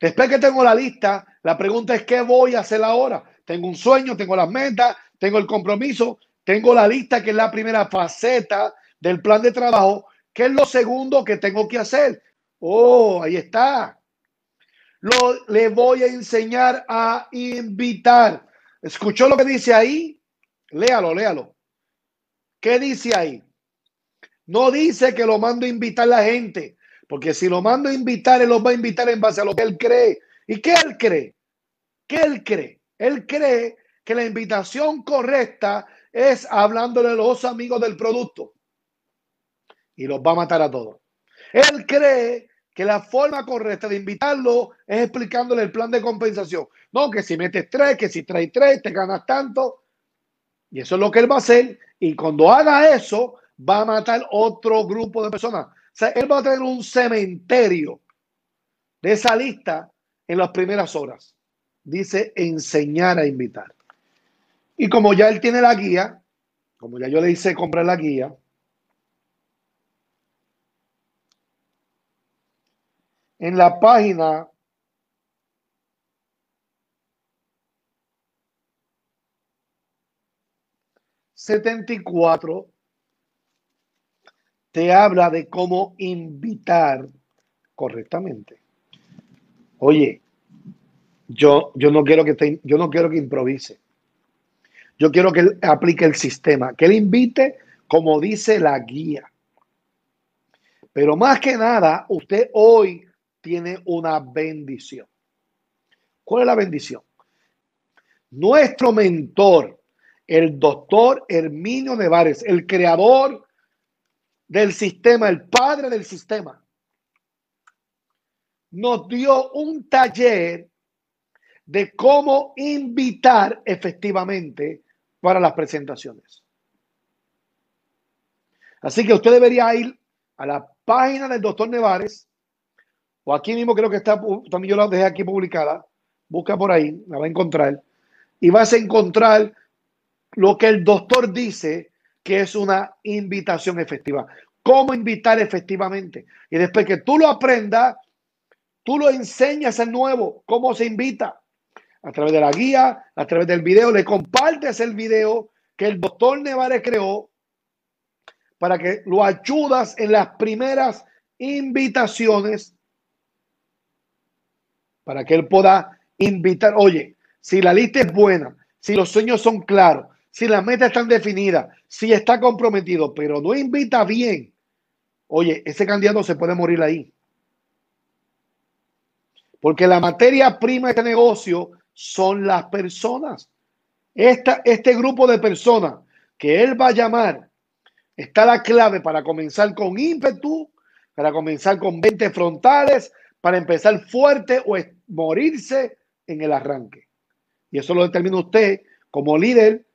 Después que tengo la lista, la pregunta es qué voy a hacer ahora. Tengo un sueño, tengo las metas, tengo el compromiso, tengo la lista que es la primera faceta del plan de trabajo. ¿Qué es lo segundo que tengo que hacer? Oh, ahí está. le voy a enseñar a invitar. ¿Escuchó lo que dice ahí? Léalo, léalo. ¿Qué dice ahí? No dice que lo mando a invitar a la gente. Porque si lo mando a invitar, él los va a invitar en base a lo que él cree. ¿Y qué él cree? ¿Qué él cree? Él cree que la invitación correcta es hablándole a los amigos del producto. Y los va a matar a todos. Él cree que la forma correcta de invitarlo es explicándole el plan de compensación. No, que si metes tres, que si traes tres, te ganas tanto. Y eso es lo que él va a hacer. Y cuando haga eso, va a matar otro grupo de personas sea, él va a tener un cementerio de esa lista en las primeras horas. Dice enseñar a invitar. Y como ya él tiene la guía, como ya yo le hice comprar la guía, en la página 74 te habla de cómo invitar correctamente. Oye, yo, yo, no, quiero que te, yo no quiero que improvise. Yo quiero que aplique el sistema, que él invite como dice la guía. Pero más que nada, usted hoy tiene una bendición. ¿Cuál es la bendición? Nuestro mentor, el doctor Herminio Nevares, el creador del sistema, el padre del sistema, nos dio un taller de cómo invitar efectivamente para las presentaciones. Así que usted debería ir a la página del doctor Nevares, o aquí mismo creo que está, también yo la dejé aquí publicada, busca por ahí, la va a encontrar, y vas a encontrar lo que el doctor dice que es una invitación efectiva cómo invitar efectivamente. Y después que tú lo aprendas, tú lo enseñas al nuevo, cómo se invita. A través de la guía, a través del video, le compartes el video que el doctor Nevares creó para que lo ayudas en las primeras invitaciones para que él pueda invitar. Oye, si la lista es buena, si los sueños son claros, si las metas están definidas, si está comprometido, pero no invita bien, Oye, ese candidato se puede morir ahí. Porque la materia prima de este negocio son las personas. este grupo de personas que él va a llamar está la clave para comenzar con ímpetu, para comenzar con 20 frontales, para empezar fuerte o morirse en el arranque. Y eso lo determina usted como líder,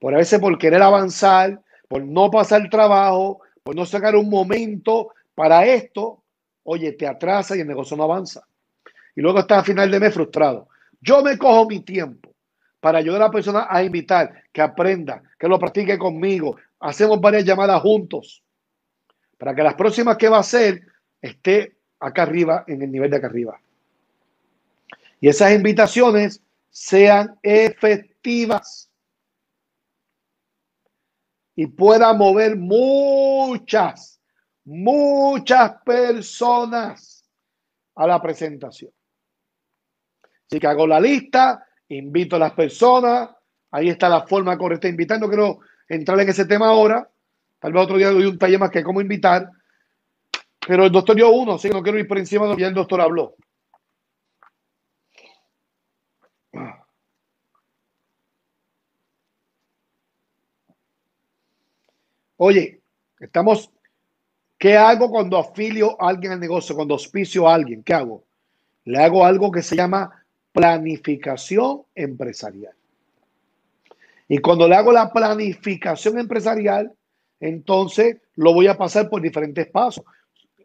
por a veces por querer avanzar, por no pasar trabajo, pues no sacar un momento para esto, oye, te atrasa y el negocio no avanza. Y luego estás a final de mes frustrado. Yo me cojo mi tiempo para ayudar a la persona a invitar, que aprenda, que lo practique conmigo. Hacemos varias llamadas juntos para que las próximas que va a hacer esté acá arriba, en el nivel de acá arriba. Y esas invitaciones sean efectivas y pueda mover muchas, muchas personas a la presentación. Así que hago la lista, invito a las personas, ahí está la forma correcta de invitar, no quiero entrar en ese tema ahora, tal vez otro día doy un taller más que cómo invitar, pero el doctor dio uno, así que no quiero ir por encima de lo que ya el doctor habló. Oye, estamos. ¿Qué hago cuando afilio a alguien al negocio? Cuando auspicio a alguien, ¿qué hago? Le hago algo que se llama planificación empresarial. Y cuando le hago la planificación empresarial, entonces lo voy a pasar por diferentes pasos.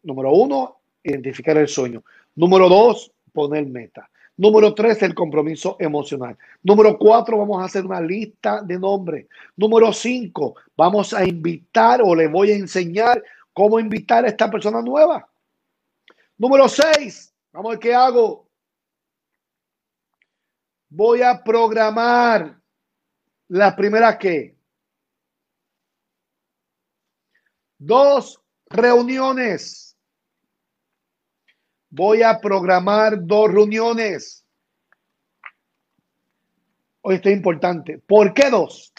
Número uno, identificar el sueño. Número dos, poner meta. Número tres, el compromiso emocional. Número cuatro, vamos a hacer una lista de nombres. Número cinco, vamos a invitar o le voy a enseñar cómo invitar a esta persona nueva. Número seis, vamos a ver qué hago. Voy a programar la primera que. Dos reuniones voy a programar dos reuniones. Hoy esto es importante. ¿Por qué dos?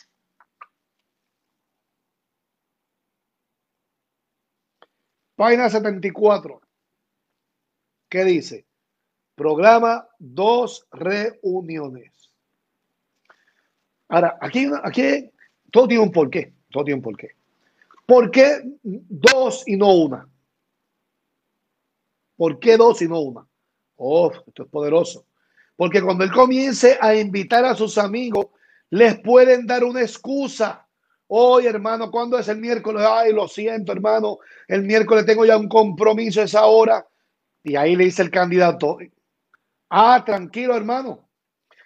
Página 74. ¿Qué dice? Programa dos reuniones. Ahora, aquí, aquí todo tiene un porqué. Todo tiene un porqué. ¿Por qué dos y no una? ¿Por qué dos y no una? Oh, esto es poderoso. Porque cuando él comience a invitar a sus amigos, les pueden dar una excusa. Hoy, hermano, ¿cuándo es el miércoles? Ay, lo siento, hermano. El miércoles tengo ya un compromiso a esa hora. Y ahí le dice el candidato, ah, tranquilo, hermano,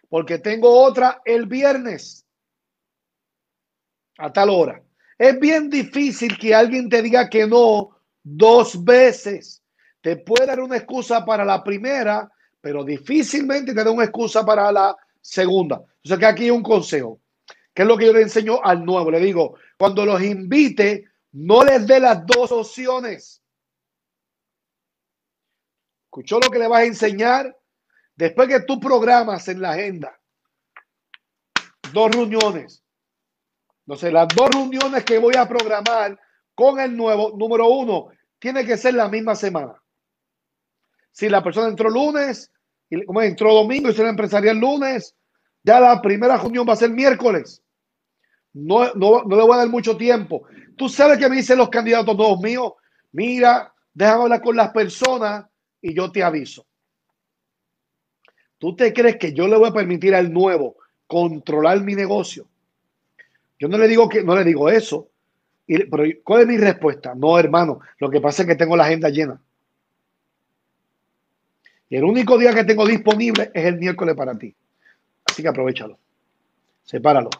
porque tengo otra el viernes a tal hora. Es bien difícil que alguien te diga que no dos veces. Te puede dar una excusa para la primera, pero difícilmente te da una excusa para la segunda. Entonces, que aquí hay un consejo, que es lo que yo le enseño al nuevo. Le digo, cuando los invite, no les dé las dos opciones. ¿Escuchó lo que le vas a enseñar? Después que tú programas en la agenda dos reuniones. No sé las dos reuniones que voy a programar con el nuevo, número uno, tiene que ser la misma semana. Si la persona entró lunes, y, como entró domingo y será el lunes, ya la primera reunión va a ser miércoles. No, no, no, le voy a dar mucho tiempo. Tú sabes que me dicen los candidatos todos míos, mira, déjame hablar con las personas y yo te aviso. ¿Tú te crees que yo le voy a permitir al nuevo controlar mi negocio? Yo no le digo que no le digo eso. Y, ¿cuál es mi respuesta? No, hermano, lo que pasa es que tengo la agenda llena. Y el único día que tengo disponible es el miércoles para ti. Así que aprovechalo. Sepáralo.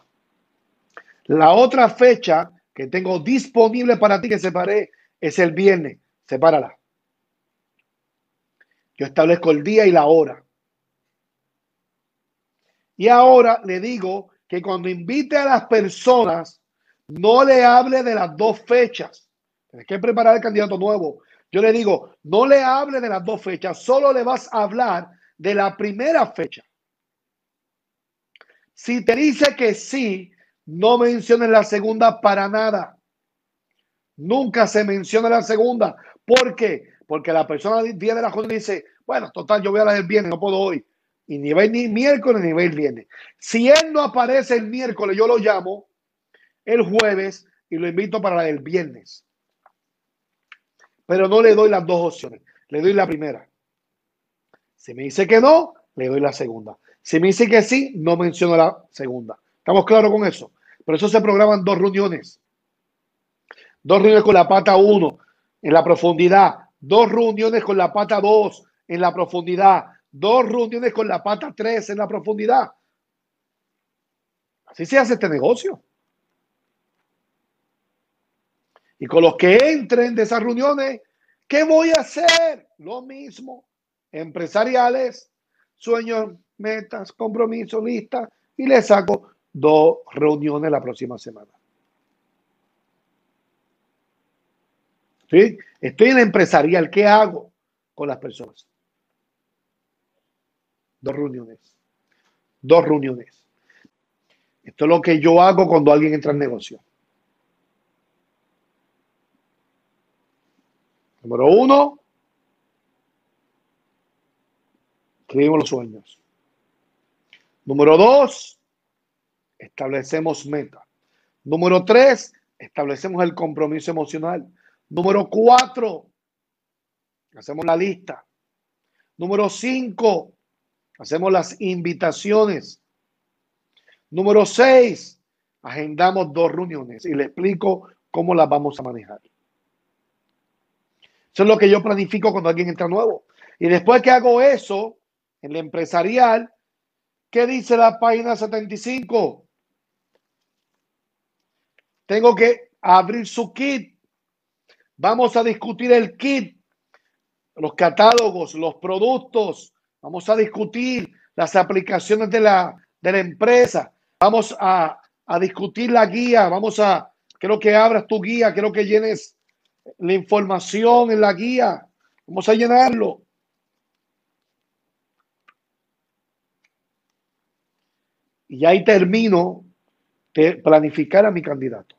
La otra fecha que tengo disponible para ti que separé es el viernes. Sepárala. Yo establezco el día y la hora. Y ahora le digo que cuando invite a las personas, no le hable de las dos fechas. Tienes que preparar el candidato nuevo. Yo le digo, no le hable de las dos fechas, solo le vas a hablar de la primera fecha. Si te dice que sí, no menciones la segunda para nada. Nunca se menciona la segunda. ¿Por qué? Porque la persona viene día de la jornada dice, bueno, total, yo voy a la del viernes, no puedo hoy. Y ni va ni miércoles ni va el viernes. Si él no aparece el miércoles, yo lo llamo el jueves y lo invito para la del viernes. Pero no le doy las dos opciones, le doy la primera. Si me dice que no, le doy la segunda. Si me dice que sí, no menciono la segunda. ¿Estamos claros con eso? Por eso se programan dos reuniones. Dos reuniones con la pata 1 en la profundidad. Dos reuniones con la pata 2 en la profundidad. Dos reuniones con la pata 3 en la profundidad. Así se hace este negocio. Y con los que entren de esas reuniones, ¿qué voy a hacer? Lo mismo, empresariales, sueños, metas, compromisos, listas, y les saco dos reuniones la próxima semana. ¿Sí? Estoy en la empresarial, ¿qué hago con las personas? Dos reuniones. Dos reuniones. Esto es lo que yo hago cuando alguien entra en negocio. Número uno, escribimos los sueños. Número dos, establecemos meta. Número tres, establecemos el compromiso emocional. Número cuatro, hacemos la lista. Número cinco, hacemos las invitaciones. Número seis, agendamos dos reuniones y le explico cómo las vamos a manejar. Eso es lo que yo planifico cuando alguien entra nuevo. Y después que hago eso, en el empresarial, ¿qué dice la página 75? Tengo que abrir su kit. Vamos a discutir el kit, los catálogos, los productos. Vamos a discutir las aplicaciones de la, de la empresa. Vamos a, a discutir la guía. Vamos a, creo que abras tu guía, creo que llenes la información, en la guía. Vamos a llenarlo. Y ahí termino de planificar a mi candidato.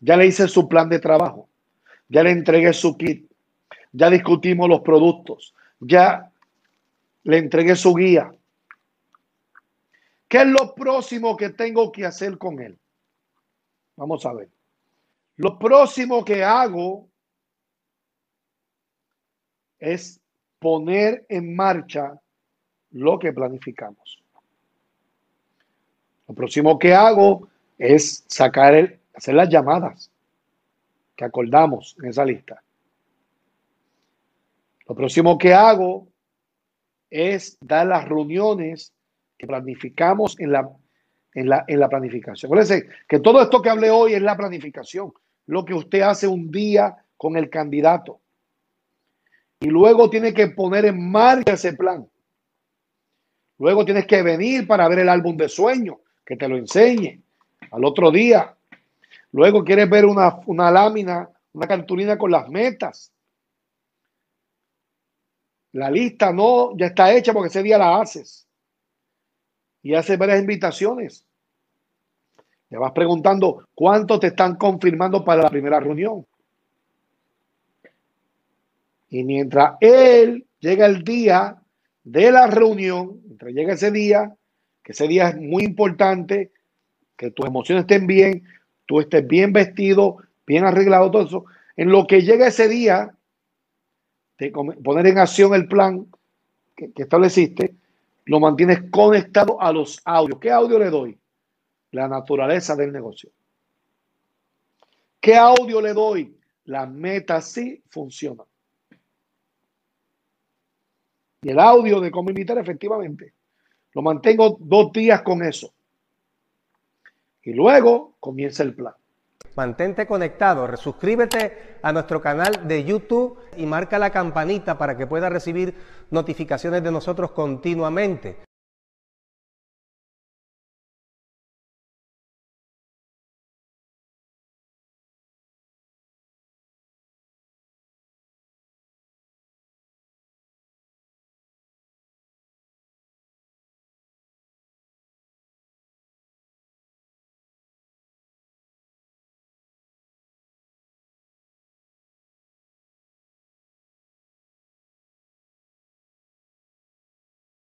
Ya le hice su plan de trabajo. Ya le entregué su kit. Ya discutimos los productos. Ya le entregué su guía. ¿Qué es lo próximo que tengo que hacer con él? Vamos a ver. Lo próximo que hago es poner en marcha lo que planificamos. Lo próximo que hago es sacar hacer las llamadas que acordamos en esa lista. Lo próximo que hago es dar las reuniones que planificamos en la, en la, en la planificación. Acuérdense que todo esto que hablé hoy es la planificación lo que usted hace un día con el candidato. Y luego tiene que poner en marcha ese plan. Luego tienes que venir para ver el álbum de sueño que te lo enseñe al otro día. Luego quieres ver una, una lámina, una cartulina con las metas. La lista no, ya está hecha porque ese día la haces. Y hace varias invitaciones. Te vas preguntando cuánto te están confirmando para la primera reunión. Y mientras él llega el día de la reunión, mientras llega ese día, que ese día es muy importante, que tus emociones estén bien, tú estés bien vestido, bien arreglado, todo eso. En lo que llega ese día, de poner en acción el plan que, que estableciste, lo mantienes conectado a los audios. ¿Qué audio le doy? la naturaleza del negocio. ¿Qué audio le doy? Las metas sí funciona. Y el audio de cómo efectivamente. Lo mantengo dos días con eso. Y luego comienza el plan. Mantente conectado, suscríbete a nuestro canal de YouTube y marca la campanita para que pueda recibir notificaciones de nosotros continuamente.